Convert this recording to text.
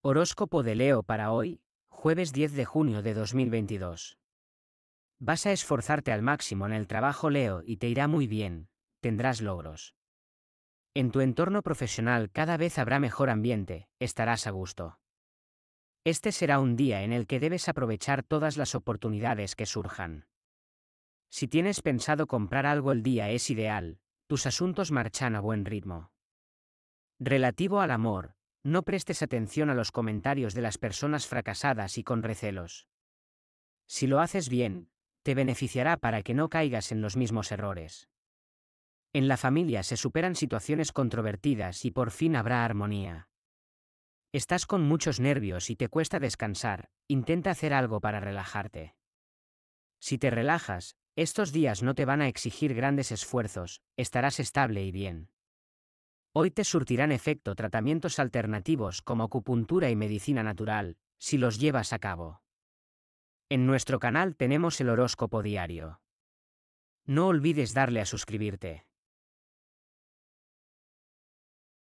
Horóscopo de Leo para hoy, jueves 10 de junio de 2022. Vas a esforzarte al máximo en el trabajo Leo y te irá muy bien, tendrás logros. En tu entorno profesional cada vez habrá mejor ambiente, estarás a gusto. Este será un día en el que debes aprovechar todas las oportunidades que surjan. Si tienes pensado comprar algo el día es ideal, tus asuntos marchan a buen ritmo. Relativo al amor, no prestes atención a los comentarios de las personas fracasadas y con recelos. Si lo haces bien, te beneficiará para que no caigas en los mismos errores. En la familia se superan situaciones controvertidas y por fin habrá armonía. Estás con muchos nervios y te cuesta descansar, intenta hacer algo para relajarte. Si te relajas, estos días no te van a exigir grandes esfuerzos, estarás estable y bien. Hoy te surtirán efecto tratamientos alternativos como acupuntura y medicina natural, si los llevas a cabo. En nuestro canal tenemos el horóscopo diario. No olvides darle a suscribirte.